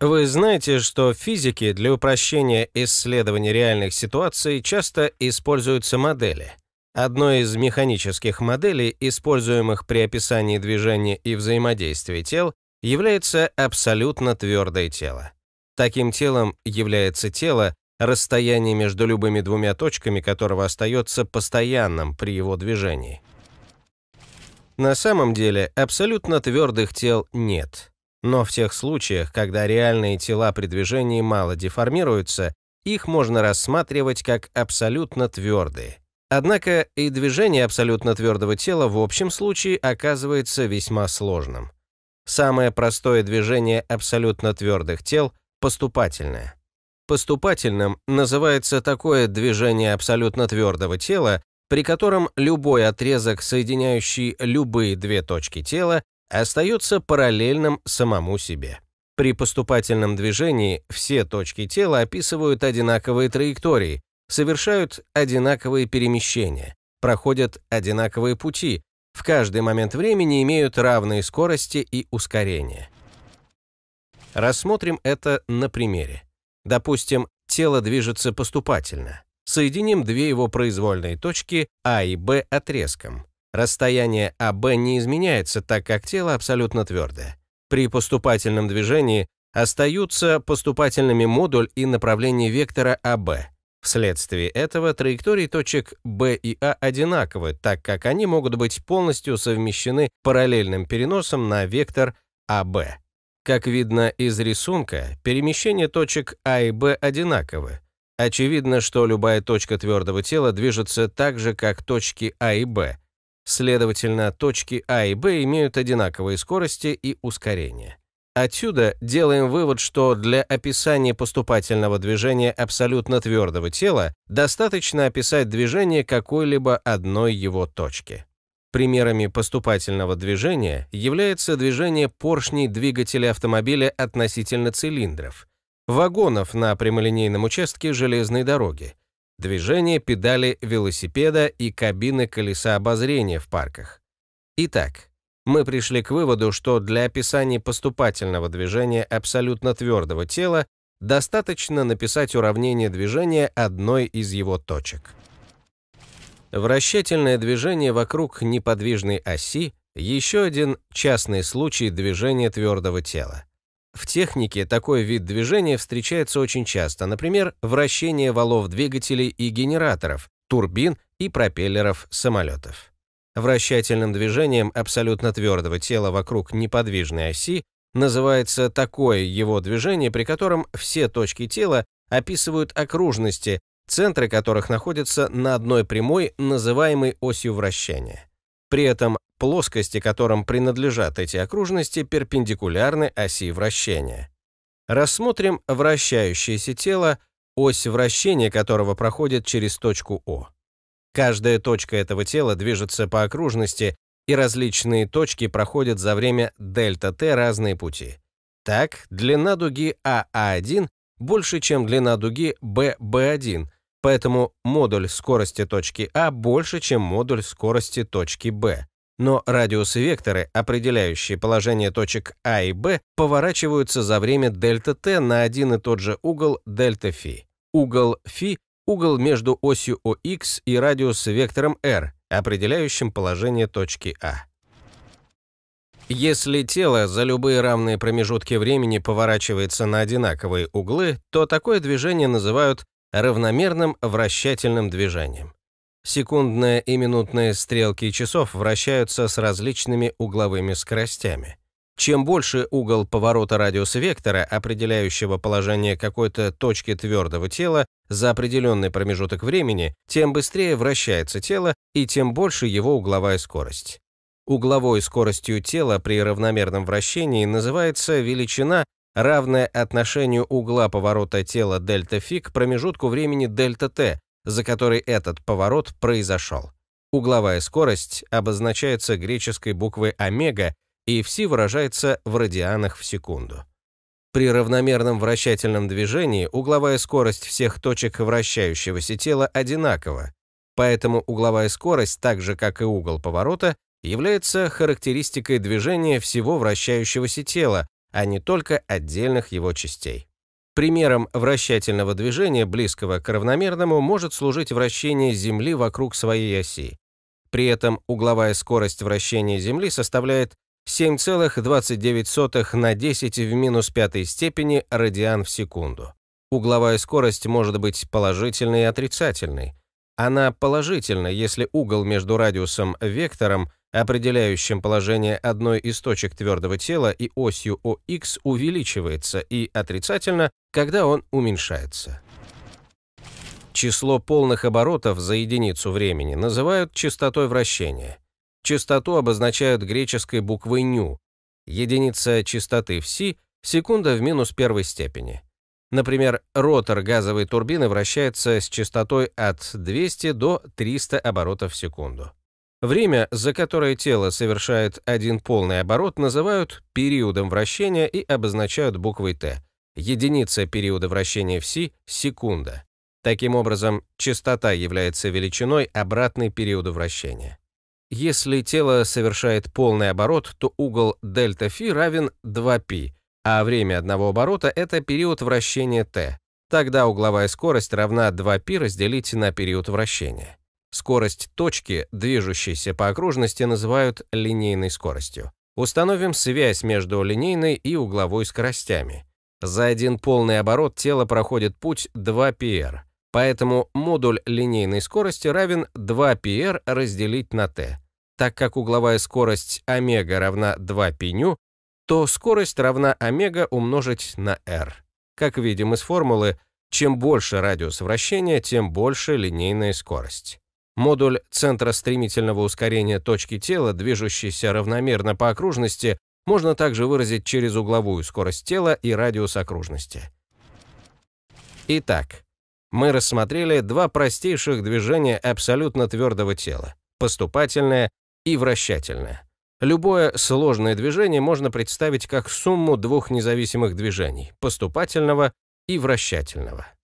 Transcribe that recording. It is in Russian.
Вы знаете, что физики для упрощения исследования реальных ситуаций часто используются модели. Одной из механических моделей, используемых при описании движения и взаимодействия тел, является абсолютно твердое тело. Таким телом является тело, расстояние между любыми двумя точками которого остается постоянным при его движении. На самом деле абсолютно твердых тел нет. Но в тех случаях, когда реальные тела при движении мало деформируются, их можно рассматривать как абсолютно твердые. Однако и движение абсолютно твердого тела в общем случае оказывается весьма сложным. Самое простое движение абсолютно твердых тел – поступательное. Поступательным называется такое движение абсолютно твердого тела, при котором любой отрезок, соединяющий любые две точки тела, остается параллельным самому себе. При поступательном движении все точки тела описывают одинаковые траектории, совершают одинаковые перемещения, проходят одинаковые пути, в каждый момент времени имеют равные скорости и ускорения. Рассмотрим это на примере. Допустим, тело движется поступательно. Соединим две его произвольные точки А и Б отрезком. Расстояние АБ не изменяется, так как тело абсолютно твердое. При поступательном движении остаются поступательными модуль и направление вектора АБ. Вследствие этого траектории точек B и А одинаковы, так как они могут быть полностью совмещены параллельным переносом на вектор АБ. Как видно из рисунка, перемещение точек А и Б одинаковы. Очевидно, что любая точка твердого тела движется так же, как точки А и Б, Следовательно, точки А и Б имеют одинаковые скорости и ускорения. Отсюда делаем вывод, что для описания поступательного движения абсолютно твердого тела достаточно описать движение какой-либо одной его точки. Примерами поступательного движения является движение поршней двигателя автомобиля относительно цилиндров, вагонов на прямолинейном участке железной дороги, движение педали велосипеда и кабины колеса обозрения в парках. Итак, мы пришли к выводу, что для описания поступательного движения абсолютно твердого тела достаточно написать уравнение движения одной из его точек. Вращательное движение вокруг неподвижной оси – еще один частный случай движения твердого тела. В технике такой вид движения встречается очень часто, например, вращение валов двигателей и генераторов, турбин и пропеллеров самолетов. Вращательным движением абсолютно твердого тела вокруг неподвижной оси называется такое его движение, при котором все точки тела описывают окружности, центры которых находятся на одной прямой, называемой осью вращения. При этом плоскости которым принадлежат эти окружности, перпендикулярны оси вращения. Рассмотрим вращающееся тело, ось вращения которого проходит через точку О. Каждая точка этого тела движется по окружности, и различные точки проходят за время дельта Т разные пути. Так, длина дуги АА1 больше, чем длина дуги ББ1, поэтому модуль скорости точки А больше, чем модуль скорости точки Б но радиусы векторы, определяющие положение точек А и Б, поворачиваются за время дельта t на один и тот же угол дельта φ. Угол φ – угол между осью ОХ и радиус вектором r, определяющим положение точки А. Если тело за любые равные промежутки времени поворачивается на одинаковые углы, то такое движение называют равномерным вращательным движением. Секундная и минутная стрелки часов вращаются с различными угловыми скоростями. Чем больше угол поворота радиуса вектора, определяющего положение какой-то точки твердого тела за определенный промежуток времени, тем быстрее вращается тело и тем больше его угловая скорость. Угловой скоростью тела при равномерном вращении называется величина, равная отношению угла поворота тела дельта φ к промежутку времени дельта t, за который этот поворот произошел. Угловая скорость обозначается греческой буквой омега и все выражается в радианах в секунду. При равномерном вращательном движении угловая скорость всех точек вращающегося тела одинакова, поэтому угловая скорость, так же как и угол поворота, является характеристикой движения всего вращающегося тела, а не только отдельных его частей. Примером вращательного движения, близкого к равномерному, может служить вращение Земли вокруг своей оси. При этом угловая скорость вращения Земли составляет 7,29 на 10 в минус пятой степени радиан в секунду. Угловая скорость может быть положительной и отрицательной. Она положительна, если угол между радиусом вектором определяющим положение одной из точек твердого тела и осью ОХ увеличивается и отрицательно, когда он уменьшается. Число полных оборотов за единицу времени называют частотой вращения. Частоту обозначают греческой буквой «ню». Единица частоты в си – секунда в минус первой степени. Например, ротор газовой турбины вращается с частотой от 200 до 300 оборотов в секунду. Время, за которое тело совершает один полный оборот, называют периодом вращения и обозначают буквой «Т». Единица периода вращения в Си — секунда. Таким образом, частота является величиной обратной периода вращения. Если тело совершает полный оборот, то угол дельта φ равен 2π, а время одного оборота — это период вращения t. Тогда угловая скорость равна 2π разделить на период вращения. Скорость точки, движущейся по окружности, называют линейной скоростью. Установим связь между линейной и угловой скоростями. За один полный оборот тело проходит путь 2 πr, поэтому модуль линейной скорости равен 2 πr разделить на t. Так как угловая скорость омега равна 2 пеню, то скорость равна омега умножить на r. Как видим из формулы, чем больше радиус вращения, тем больше линейная скорость. Модуль центра стремительного ускорения точки тела, движущийся равномерно по окружности, можно также выразить через угловую скорость тела и радиус окружности. Итак, мы рассмотрели два простейших движения абсолютно твердого тела – поступательное и вращательное. Любое сложное движение можно представить как сумму двух независимых движений – поступательного и вращательного.